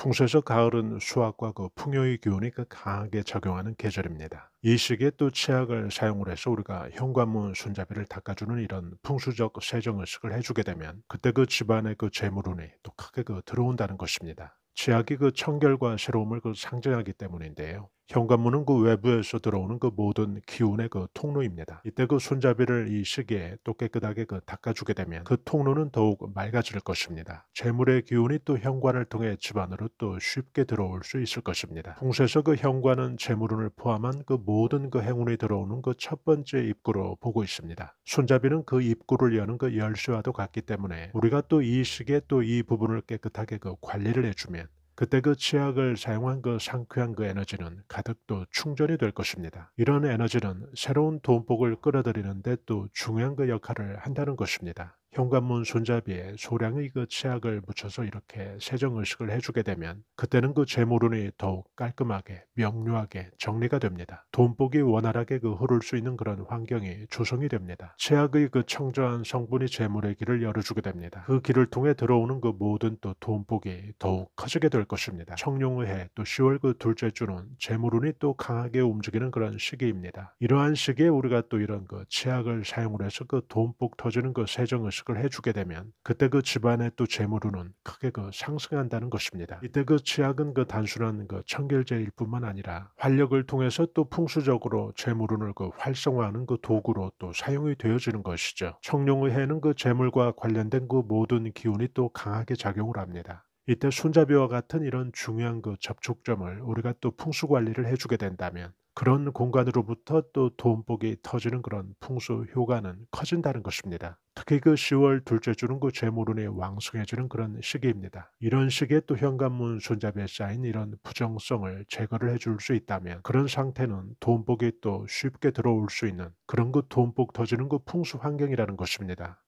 풍수에서 가을은 수확과 그 풍요의 기운이 그 강하게 작용하는 계절입니다. 이 시기에 또 치약을 사용을 해서 우리가 현관문 손잡이를 닦아주는 이런 풍수적 세정의식을 해주게 되면 그때 그 집안의 그 재물운이 또 크게 그 들어온다는 것입니다. 치약이 그 청결과 새로움을 그 상징하기 때문인데요. 현관문은 그 외부에서 들어오는 그 모든 기운의 그 통로입니다. 이때 그 손잡이를 이 시기에 또 깨끗하게 그 닦아주게 되면 그 통로는 더욱 맑아질 것입니다. 재물의 기운이 또 현관을 통해 집안으로 또 쉽게 들어올 수 있을 것입니다. 풍수에서 그 현관은 재물운을 포함한 그 모든 그 행운이 들어오는 그 첫 번째 입구로 보고 있습니다. 손잡이는 그 입구를 여는 그 열쇠와도 같기 때문에 우리가 또 이 시기에 또 이 부분을 깨끗하게 그 관리를 해주면 그때 그 치약을 사용한 그 상쾌한 그 에너지는 가득또 충전이 될 것입니다. 이런 에너지는 새로운 돈복을 끌어들이는데 또 중요한 그 역할을 한다는 것입니다. 현관문 손잡이에 소량의 그 치약을 묻혀서 이렇게 세정의식을 해주게 되면 그때는 그 재물운이 더욱 깔끔하게 명료하게 정리가 됩니다. 돈복이 원활하게 그 흐를 수 있는 그런 환경이 조성이 됩니다. 치약의 그 청정한 성분이 재물의 길을 열어주게 됩니다. 그 길을 통해 들어오는 그 모든 또 돈복이 더욱 커지게 될 것입니다. 청룡의 해 또 10월 그 둘째 주는 재물운이 또 강하게 움직이는 그런 시기입니다. 이러한 시기에 우리가 또 이런 그 치약을 사용을 해서 그 돈복 터지는 그 세정의식 양식을 해주게 되면 그때 그 집안의 또 재물은 크게 그 상승한다는 것입니다. 이때 그 치약은 그 단순한 그 청결제일 뿐만 아니라 활력을 통해서 또 풍수적으로 재물운을 그 활성화하는 그 도구로 또 사용이 되어지는 것이죠. 청룡의 해는 그 재물과 관련된 그 모든 기운이 또 강하게 작용을 합니다. 이때 손잡이와 같은 이런 중요한 그 접촉점을 우리가 또 풍수 관리를 해주게 된다면 그런 공간으로부터 또 돈복이 터지는 그런 풍수 효과는 커진다는 것입니다. 특히 그 10월 둘째 주는 그 재물운이 왕성해지는 그런 시기입니다. 이런 시기에 또 현관문 손잡이에 쌓인 이런 부정성을 제거를 해줄 수 있다면 그런 상태는 돈복이 또 쉽게 들어올 수 있는 그런 그 돈복 터지는 그 풍수 환경이라는 것입니다.